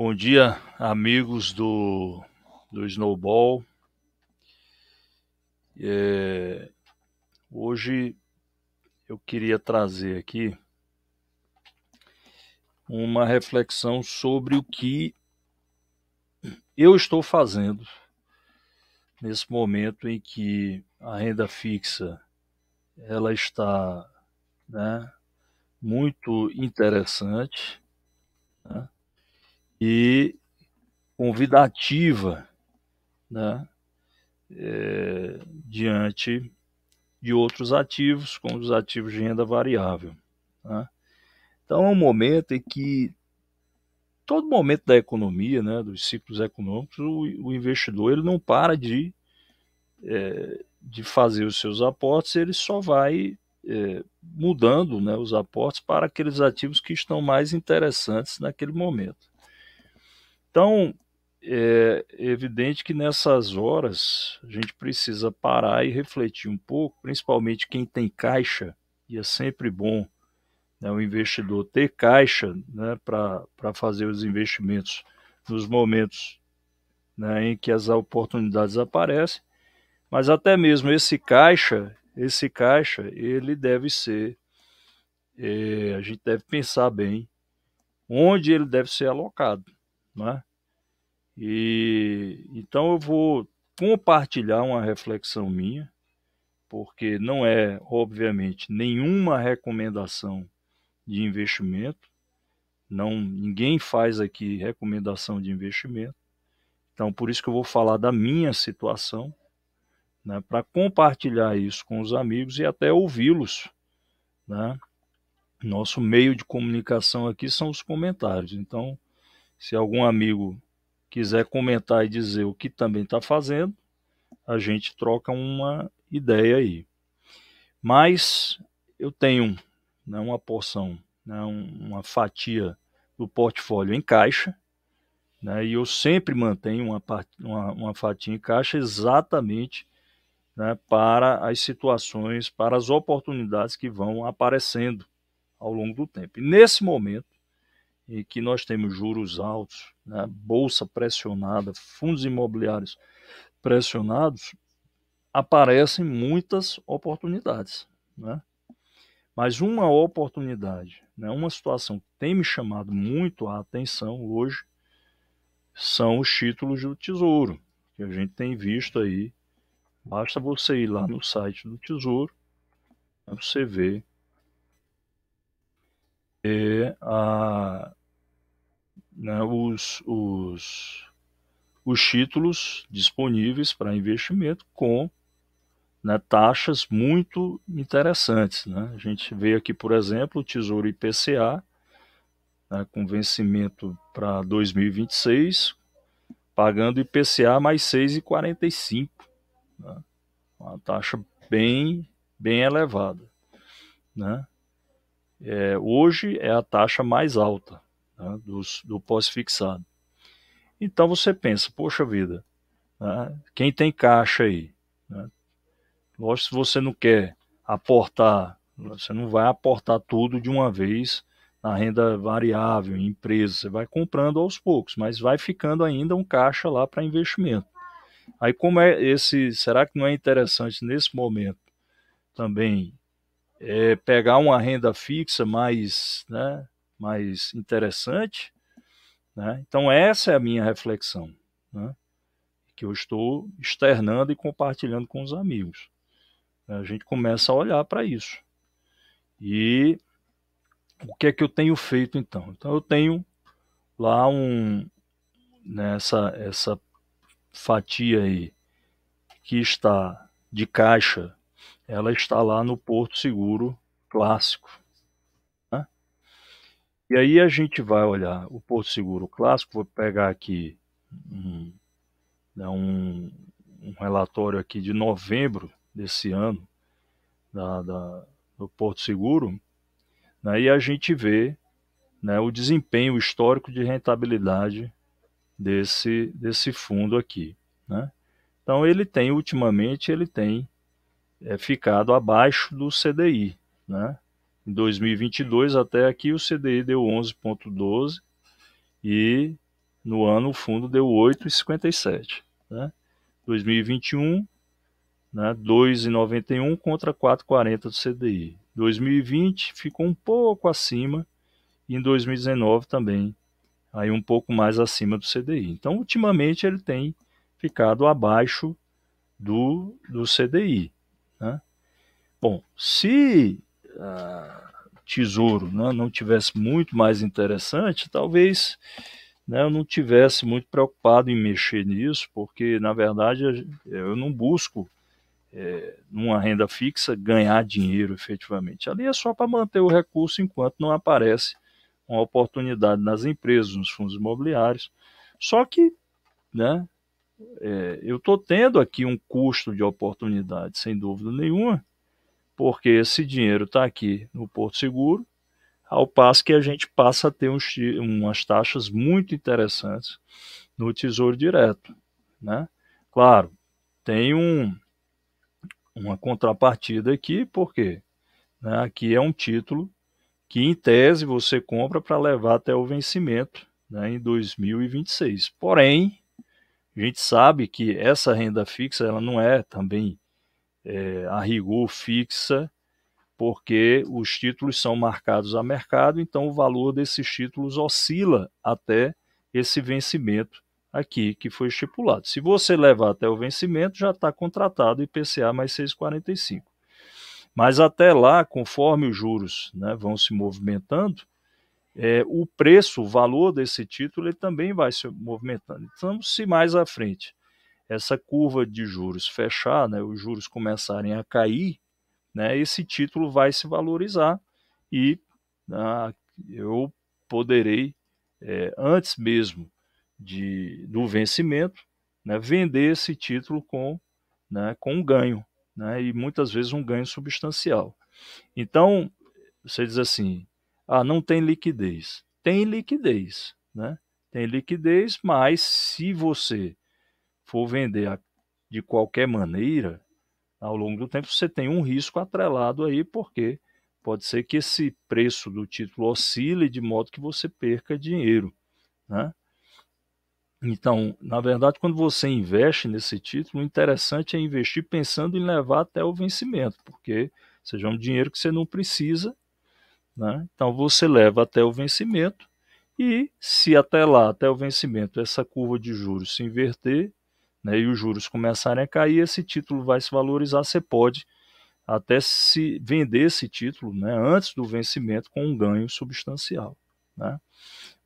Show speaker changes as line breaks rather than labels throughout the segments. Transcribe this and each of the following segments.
Bom dia, amigos do, do Snowball. É, hoje eu queria trazer aqui uma reflexão sobre o que eu estou fazendo nesse momento em que a renda fixa ela está né, muito interessante. Né? e convidativa né, é, diante de outros ativos, como os ativos de renda variável. Né. Então é um momento em que todo momento da economia, né, dos ciclos econômicos, o, o investidor ele não para de, é, de fazer os seus aportes, ele só vai é, mudando né, os aportes para aqueles ativos que estão mais interessantes naquele momento. Então, é evidente que nessas horas a gente precisa parar e refletir um pouco, principalmente quem tem caixa, e é sempre bom né, o investidor ter caixa né, para fazer os investimentos nos momentos né, em que as oportunidades aparecem, mas até mesmo esse caixa, esse caixa, ele deve ser, é, a gente deve pensar bem onde ele deve ser alocado, né? E então eu vou compartilhar uma reflexão minha, porque não é, obviamente, nenhuma recomendação de investimento. Não, ninguém faz aqui recomendação de investimento. Então, por isso que eu vou falar da minha situação, né, para compartilhar isso com os amigos e até ouvi-los. Né? Nosso meio de comunicação aqui são os comentários. Então, se algum amigo quiser comentar e dizer o que também está fazendo, a gente troca uma ideia aí. Mas eu tenho né, uma porção, né, uma fatia do portfólio em caixa, né, e eu sempre mantenho uma, uma, uma fatia em caixa exatamente né, para as situações, para as oportunidades que vão aparecendo ao longo do tempo. E nesse momento, e que nós temos juros altos, né, bolsa pressionada, fundos imobiliários pressionados, aparecem muitas oportunidades. Né? Mas uma oportunidade, né, uma situação que tem me chamado muito a atenção hoje são os títulos do Tesouro, que a gente tem visto aí. Basta você ir lá no site do Tesouro, né? você vê é, a né, os, os, os títulos disponíveis para investimento com né, taxas muito interessantes. Né? A gente vê aqui, por exemplo, o Tesouro IPCA, né, com vencimento para 2026, pagando IPCA mais 6,45. Né? Uma taxa bem, bem elevada. Né? É, hoje é a taxa mais alta né, dos, do pós-fixado. Então você pensa, poxa vida, né, quem tem caixa aí? Né, lógico, se você não quer aportar, você não vai aportar tudo de uma vez na renda variável, em empresa, você vai comprando aos poucos, mas vai ficando ainda um caixa lá para investimento. Aí como é esse, será que não é interessante nesse momento também é, pegar uma renda fixa mais, né, mais interessante. Né? Então, essa é a minha reflexão, né? que eu estou externando e compartilhando com os amigos. A gente começa a olhar para isso. E o que é que eu tenho feito então? Então, eu tenho lá um. Nessa né, essa fatia aí que está de caixa, ela está lá no Porto Seguro Clássico. E aí a gente vai olhar o Porto Seguro Clássico, vou pegar aqui um, né, um, um relatório aqui de novembro desse ano da, da, do Porto Seguro, né, e a gente vê né, o desempenho histórico de rentabilidade desse, desse fundo aqui. Né? Então ele tem, ultimamente, ele tem é, ficado abaixo do CDI, né? Em 2022 até aqui o CDI deu 11,12 e no ano o fundo deu 8,57. Né? 2021, né, 2,91 contra 4,40 do CDI. 2020 ficou um pouco acima e em 2019 também aí um pouco mais acima do CDI. Então ultimamente ele tem ficado abaixo do, do CDI. Né? Bom, se tesouro né, não tivesse muito mais interessante, talvez né, eu não tivesse muito preocupado em mexer nisso, porque na verdade eu não busco é, numa renda fixa ganhar dinheiro efetivamente. Ali é só para manter o recurso enquanto não aparece uma oportunidade nas empresas, nos fundos imobiliários. Só que né, é, eu estou tendo aqui um custo de oportunidade, sem dúvida nenhuma, porque esse dinheiro está aqui no Porto Seguro, ao passo que a gente passa a ter uns, umas taxas muito interessantes no Tesouro Direto. Né? Claro, tem um, uma contrapartida aqui, porque né, aqui é um título que, em tese, você compra para levar até o vencimento né, em 2026. Porém, a gente sabe que essa renda fixa ela não é também é, a rigor fixa, porque os títulos são marcados a mercado, então o valor desses títulos oscila até esse vencimento aqui que foi estipulado. Se você levar até o vencimento, já está contratado IPCA mais 6,45. Mas até lá, conforme os juros né, vão se movimentando, é, o preço, o valor desse título, ele também vai se movimentando. Então, se mais à frente essa curva de juros fechar, né, os juros começarem a cair, né, esse título vai se valorizar e ah, eu poderei, é, antes mesmo de, do vencimento, né, vender esse título com, né, com um ganho, né, e muitas vezes um ganho substancial. Então, você diz assim, ah, não tem liquidez. Tem liquidez, né? Tem liquidez, mas se você for vender de qualquer maneira, ao longo do tempo você tem um risco atrelado aí, porque pode ser que esse preço do título oscile de modo que você perca dinheiro, né? Então, na verdade, quando você investe nesse título, o interessante é investir pensando em levar até o vencimento, porque seja um dinheiro que você não precisa, né? Então você leva até o vencimento e se até lá, até o vencimento, essa curva de juros se inverter, né, e os juros começarem a cair, esse título vai se valorizar, você pode até se vender esse título né, antes do vencimento com um ganho substancial. Né?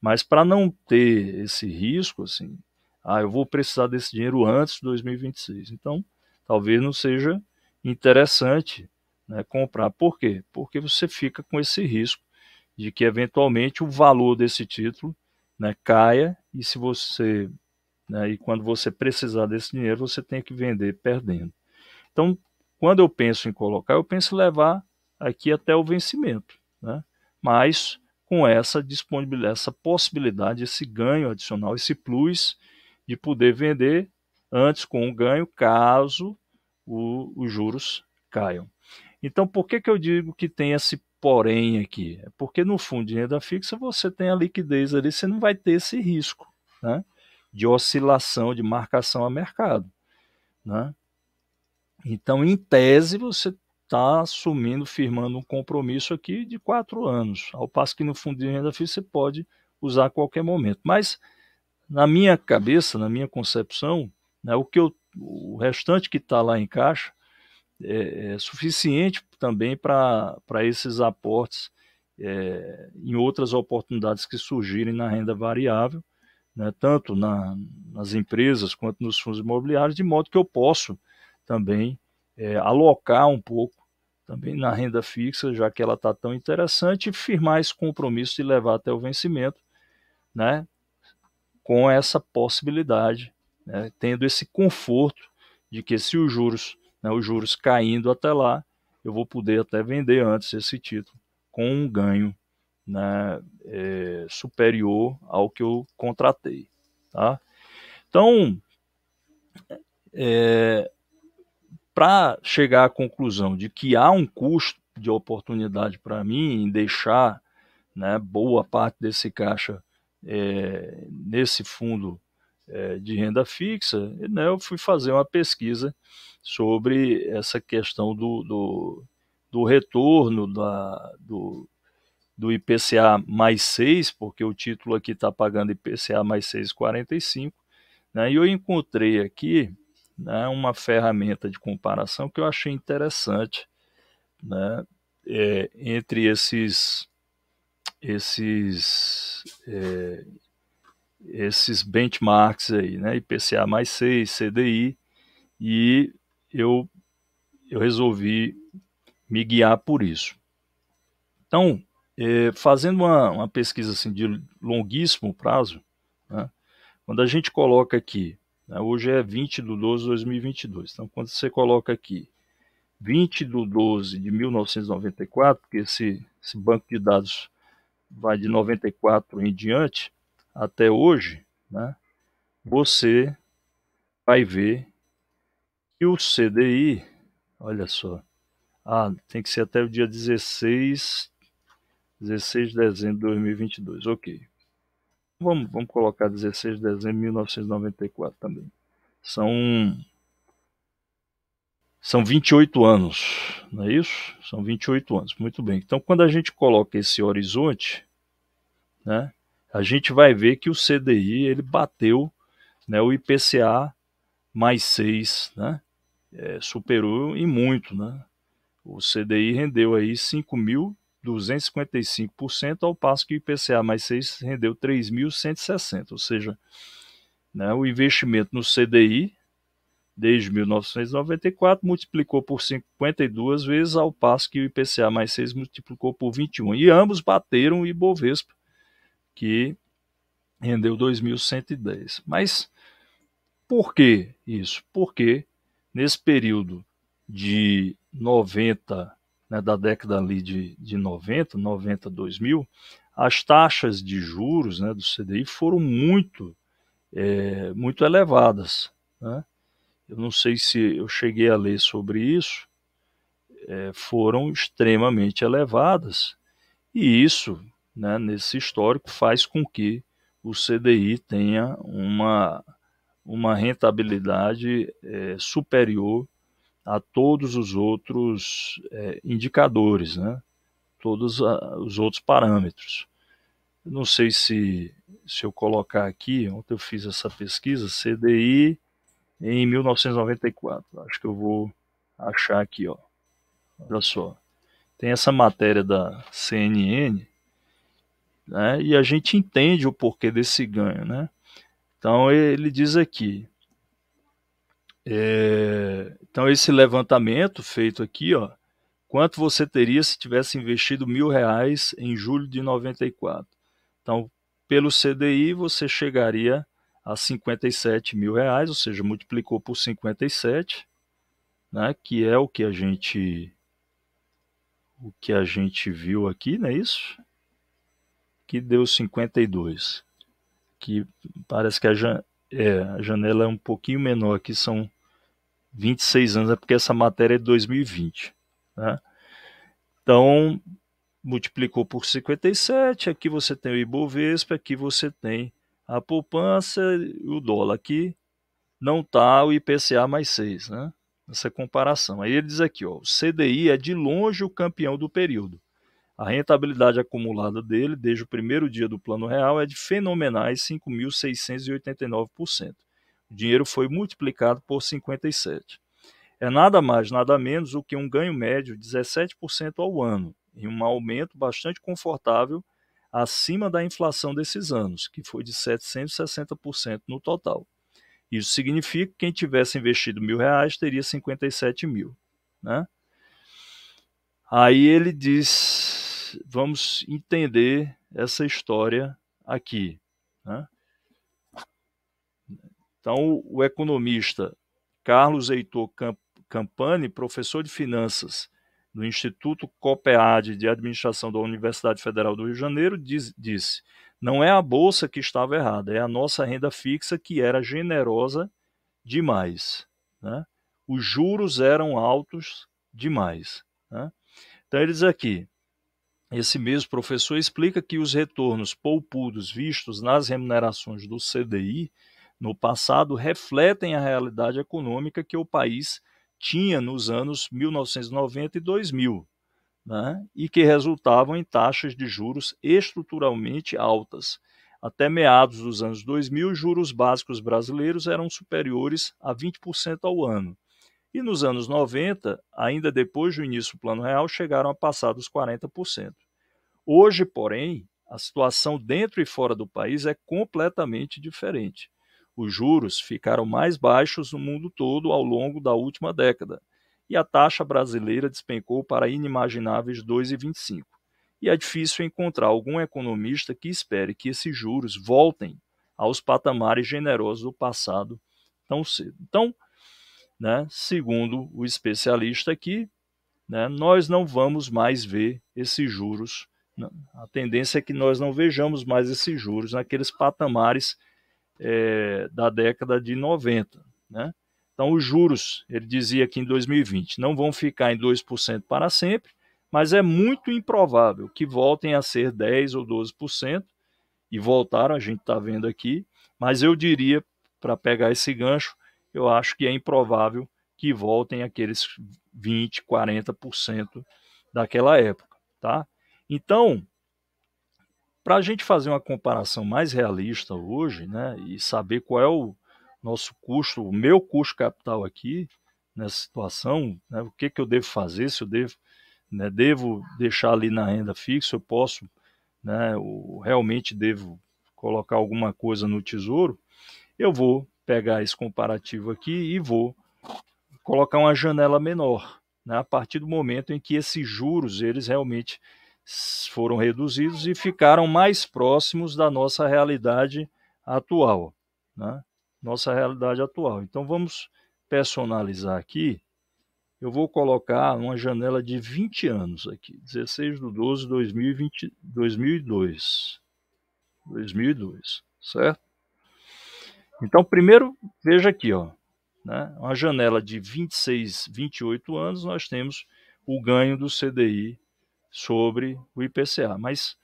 Mas para não ter esse risco, assim, ah, eu vou precisar desse dinheiro antes de 2026. Então, talvez não seja interessante né, comprar. Por quê? Porque você fica com esse risco de que eventualmente o valor desse título né, caia e se você né? E quando você precisar desse dinheiro, você tem que vender perdendo. Então, quando eu penso em colocar, eu penso em levar aqui até o vencimento, né? mas com essa disponibilidade, essa possibilidade, esse ganho adicional, esse plus de poder vender antes com um ganho, caso o, os juros caiam. Então, por que, que eu digo que tem esse porém aqui? É porque no fundo de renda fixa você tem a liquidez ali, você não vai ter esse risco. Né? de oscilação de marcação a mercado. Né? Então, em tese, você está assumindo, firmando um compromisso aqui de quatro anos, ao passo que no fundo de renda fixa você pode usar a qualquer momento. Mas, na minha cabeça, na minha concepção, né, o, que eu, o restante que está lá em caixa é, é suficiente também para esses aportes é, em outras oportunidades que surgirem na renda variável né, tanto na, nas empresas quanto nos fundos imobiliários, de modo que eu posso também é, alocar um pouco também na renda fixa, já que ela está tão interessante, e firmar esse compromisso de levar até o vencimento, né, com essa possibilidade, né, tendo esse conforto de que se os juros, né, os juros caindo até lá, eu vou poder até vender antes esse título com um ganho né, é, superior ao que eu contratei. Tá? Então, é, para chegar à conclusão de que há um custo de oportunidade para mim em deixar né, boa parte desse caixa é, nesse fundo é, de renda fixa, né, eu fui fazer uma pesquisa sobre essa questão do, do, do retorno da, do, do IPCA mais 6, porque o título aqui está pagando IPCA mais 6,45, né? e eu encontrei aqui né, uma ferramenta de comparação que eu achei interessante né, é, entre esses, esses, é, esses benchmarks aí, né, IPCA mais 6, CDI, e eu, eu resolvi me guiar por isso. Então, é, fazendo uma, uma, pesquisa assim, de longuíssimo prazo, né, quando a gente coloca aqui, né, hoje é 20 de 12 de 2022, então quando você coloca aqui 20 de 12 de 1994, porque esse, esse banco de dados vai de 94 em diante até hoje, né, você vai ver que o CDI, olha só, ah, tem que ser até o dia 16 16 de dezembro de 2022, ok. Vamos, vamos colocar 16 de dezembro de 1994 também. São, são 28 anos, não é isso? São 28 anos, muito bem. Então, quando a gente coloca esse horizonte, né, a gente vai ver que o CDI ele bateu né, o IPCA mais 6, né, é, superou em muito, né? O CDI rendeu aí 5 mil 255%, ao passo que o IPCA mais 6 rendeu 3.160, ou seja, né, o investimento no CDI desde 1994 multiplicou por 52 vezes, ao passo que o IPCA mais 6 multiplicou por 21. E ambos bateram o Ibovespa, que rendeu 2.110. Mas por que isso? Porque nesse período de 90 né, da década ali de, de 90, 90, 2000, as taxas de juros né, do CDI foram muito, é, muito elevadas. Né? Eu não sei se eu cheguei a ler sobre isso, é, foram extremamente elevadas, e isso, né, nesse histórico, faz com que o CDI tenha uma, uma rentabilidade é, superior a todos os outros é, indicadores, né? todos a, ah, os outros parâmetros. Eu não sei se, se eu colocar aqui, ontem eu fiz essa pesquisa, CDI em 1994. Acho que eu vou achar aqui, ó. olha só. Tem essa matéria da CNN, né? e a gente entende o porquê desse ganho. Né? Então ele diz aqui, é, então, esse levantamento feito aqui, ó, quanto você teria se tivesse investido mil reais em julho de 94? Então, pelo CDI, você chegaria a 57 mil reais, ou seja, multiplicou por 57, né, que é o que a gente o que a gente viu aqui, não é isso? Que deu 52. Que parece que a, é, a janela é um pouquinho menor aqui, são 26 anos, é porque essa matéria é de 2020. Né? Então, multiplicou por 57, aqui você tem o Ibovespa, aqui você tem a poupança o dólar. Aqui não está o IPCA mais 6, né? Essa comparação. Aí ele diz aqui, ó, o CDI é de longe o campeão do período. A rentabilidade acumulada dele desde o primeiro dia do Plano Real é de fenomenais 5.689%. O dinheiro foi multiplicado por 57. É nada mais, nada menos do que um ganho médio de 17% ao ano, em um aumento bastante confortável acima da inflação desses anos, que foi de 760% no total. Isso significa que quem tivesse investido mil reais teria 57 mil. Né? Aí ele diz vamos entender essa história aqui. Né? Então, o economista Carlos Heitor Campani, professor de finanças do Instituto COPEAD de Administração da Universidade Federal do Rio de Janeiro, diz, disse: não é a bolsa que estava errada, é a nossa renda fixa que era generosa demais. Né? Os juros eram altos demais. Né? Então, ele diz aqui: esse mesmo professor explica que os retornos poupudos vistos nas remunerações do CDI no passado refletem a realidade econômica que o país tinha nos anos 1990 e 2000, né? e que resultavam em taxas de juros estruturalmente altas. Até meados dos anos 2000, juros básicos brasileiros eram superiores a 20% ao ano. E nos anos 90, ainda depois do início do Plano Real, chegaram a passar dos 40%. Hoje, porém, a situação dentro e fora do país é completamente diferente. Os juros ficaram mais baixos no mundo todo ao longo da última década, e a taxa brasileira despencou para inimagináveis 2,25. E é difícil encontrar algum economista que espere que esses juros voltem aos patamares generosos do passado tão cedo. Então, né? segundo o especialista aqui, né? nós não vamos mais ver esses juros. Né? A tendência é que nós não vejamos mais esses juros naqueles patamares é, da década de 90. Né? Então, os juros, ele dizia que em 2020 não vão ficar em 2% para sempre, mas é muito improvável que voltem a ser 10% ou 12%, e voltaram, a gente está vendo aqui, mas eu diria, para pegar esse gancho, eu acho que é improvável que voltem aqueles 20, 40% daquela época, tá? Então, para a gente fazer uma comparação mais realista hoje, né, e saber qual é o nosso custo, o meu custo capital aqui nessa situação, né, o que, que eu devo fazer, se eu devo, né, devo deixar ali na renda fixa, eu posso, né, eu realmente devo colocar alguma coisa no tesouro, eu vou pegar esse comparativo aqui e vou colocar uma janela menor, né? a partir do momento em que esses juros eles realmente foram reduzidos e ficaram mais próximos da nossa realidade atual, né? nossa realidade atual. Então vamos personalizar aqui. Eu vou colocar uma janela de 20 anos aqui, 16 de 12 de 2020, 2002. 2002, certo? Então, primeiro, veja aqui, ó, né, uma janela de 26, 28 anos, nós temos o ganho do CDI sobre o IPCA. Mas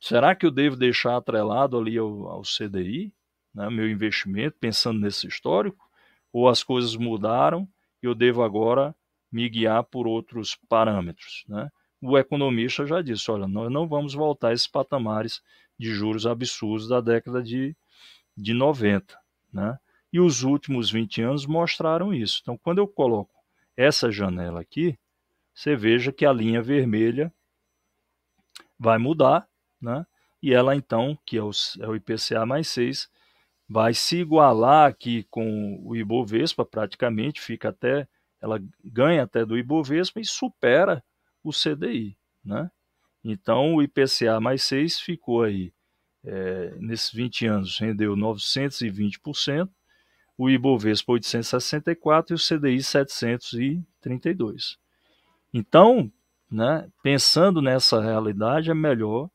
será que eu devo deixar atrelado ali ao, ao CDI, né, meu investimento, pensando nesse histórico? Ou as coisas mudaram e eu devo agora me guiar por outros parâmetros? Né? O economista já disse: olha, nós não vamos voltar a esses patamares de juros absurdos da década de de 90, né? E os últimos 20 anos mostraram isso. Então, quando eu coloco essa janela aqui, você veja que a linha vermelha vai mudar, né? E ela então, que é o, é IPCA mais 6, vai se igualar aqui com o Ibovespa, praticamente fica até ela ganha até do Ibovespa e supera o CDI, né? Então o IPCA mais 6 ficou aí é, nesses 20 anos rendeu 920%, o Ibovespa 864 e o CDI 732. Então, né, pensando nessa realidade, é melhor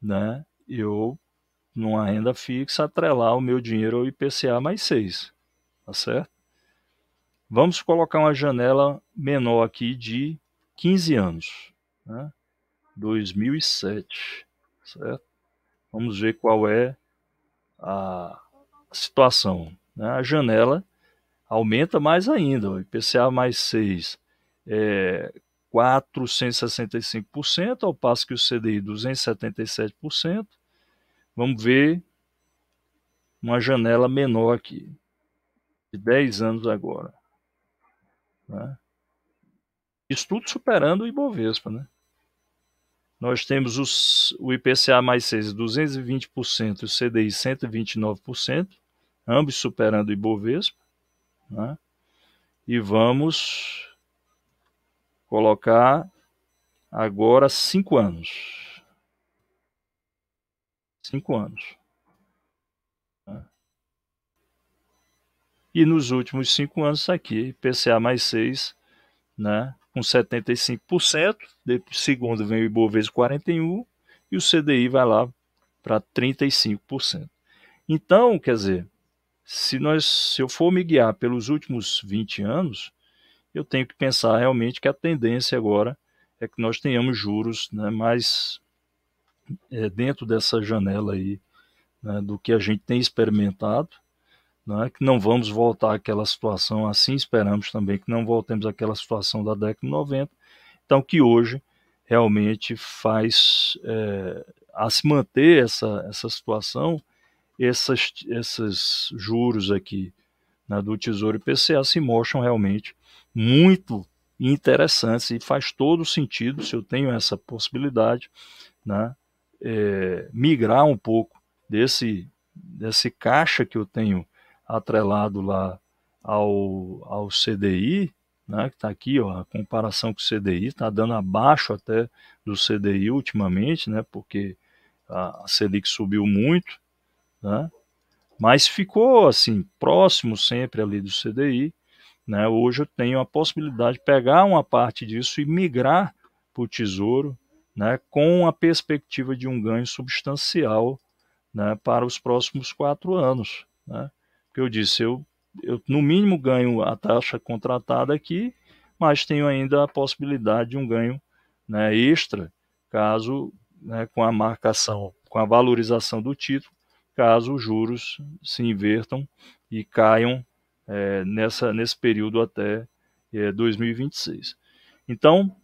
né, eu, numa renda fixa, atrelar o meu dinheiro ao IPCA mais 6, tá certo? Vamos colocar uma janela menor aqui de 15 anos, né? 2007, certo? Vamos ver qual é a situação. Né? A janela aumenta mais ainda, o IPCA mais 6 é 465%, ao passo que o CDI 277%. Vamos ver uma janela menor aqui, de 10 anos agora. Né? Isso tudo superando o Ibovespa, né? nós temos os, o IPCA mais 6, 220%, e o CDI 129%, ambos superando o Ibovespa. Né? E vamos colocar agora 5 anos. 5 anos. Né? E nos últimos 5 anos tá aqui, IPCA mais 6, né? com 75%, segundo vem o Ibovespa 41 e o CDI vai lá para 35%. Então, quer dizer, se nós se eu for me guiar pelos últimos 20 anos, eu tenho que pensar realmente que a tendência agora é que nós tenhamos juros né, mais é, dentro dessa janela aí né, do que a gente tem experimentado né, que não vamos voltar àquela situação, assim esperamos também que não voltemos àquela situação da década de 90, então que hoje realmente faz é, a se manter essa, essa situação, essas, esses juros aqui né, do Tesouro IPCA se mostram realmente muito interessantes e faz todo sentido, se eu tenho essa possibilidade, né, é, migrar um pouco desse, desse caixa que eu tenho atrelado lá ao, ao CDI, né, que está aqui, ó, a comparação com o CDI, está dando abaixo até do CDI ultimamente, né, porque a, a Selic subiu muito, né, mas ficou assim, próximo sempre ali do CDI. Né, hoje eu tenho a possibilidade de pegar uma parte disso e migrar para o Tesouro, né, com a perspectiva de um ganho substancial né, para os próximos quatro anos. Né que eu disse, eu, eu no mínimo ganho a taxa contratada aqui, mas tenho ainda a possibilidade de um ganho né, extra, caso né, com a marcação, com a valorização do título, caso os juros se invertam e caiam é, nessa, nesse período até é, 2026. Então,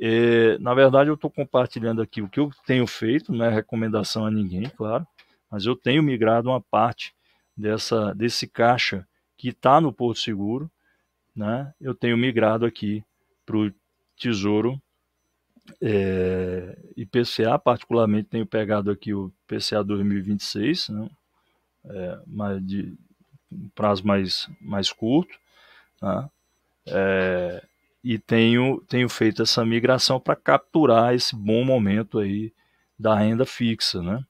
é, na verdade, eu estou compartilhando aqui o que eu tenho feito, não é recomendação a ninguém, claro, mas eu tenho migrado uma parte dessa, desse caixa que está no Porto Seguro, né, eu tenho migrado aqui para o Tesouro é, IPCA, particularmente tenho pegado aqui o PCA 2026, né, é, mas de um prazo mais, mais curto, né, é, e tenho, tenho feito essa migração para capturar esse bom momento aí da renda fixa, né?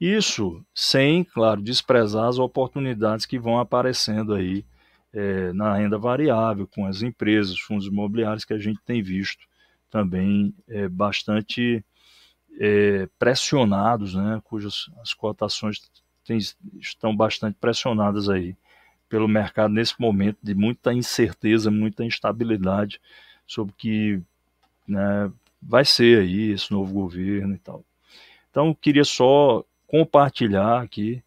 Isso sem, claro, desprezar as oportunidades que vão aparecendo aí é, na renda variável, com as empresas, fundos imobiliários, que a gente tem visto também é, bastante é, pressionados, né, cujas as cotações tem, estão bastante pressionadas aí pelo mercado nesse momento de muita incerteza, muita instabilidade sobre o que né, vai ser aí esse novo governo e tal. Então, queria só compartilhar aqui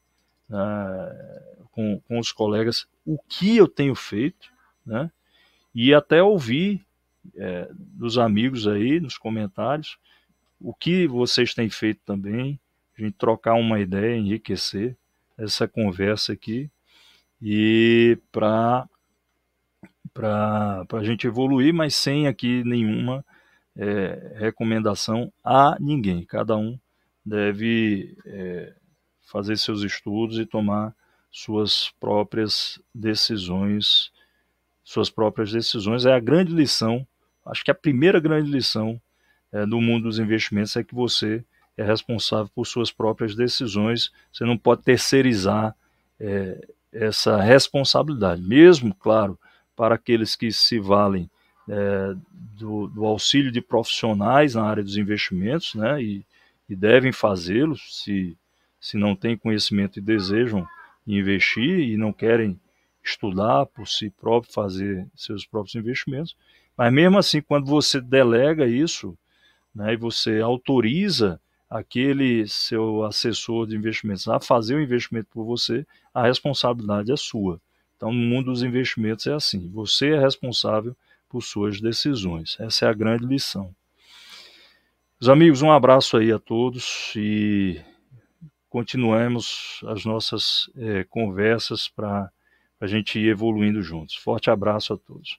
né, com, com os colegas o que eu tenho feito, né? E até ouvir é, dos amigos aí nos comentários o que vocês têm feito também, a gente trocar uma ideia, enriquecer essa conversa aqui e para para a gente evoluir, mas sem aqui nenhuma é, recomendação a ninguém. Cada um deve é, fazer seus estudos e tomar suas próprias decisões. Suas próprias decisões é a grande lição. Acho que a primeira grande lição é, no mundo dos investimentos é que você é responsável por suas próprias decisões. Você não pode terceirizar é, essa responsabilidade. Mesmo, claro, para aqueles que se valem é, do, do, auxílio de profissionais na área dos investimentos, né? E, e devem fazê-lo se, se não têm conhecimento e desejam investir e não querem estudar por si próprio, fazer seus próprios investimentos. Mas mesmo assim, quando você delega isso, né, e você autoriza aquele seu assessor de investimentos a fazer o investimento por você, a responsabilidade é sua. Então, no mundo dos investimentos é assim: você é responsável por suas decisões. Essa é a grande lição. Os amigos, um abraço aí a todos e continuemos as nossas é, conversas para a gente ir evoluindo juntos. Forte abraço a todos.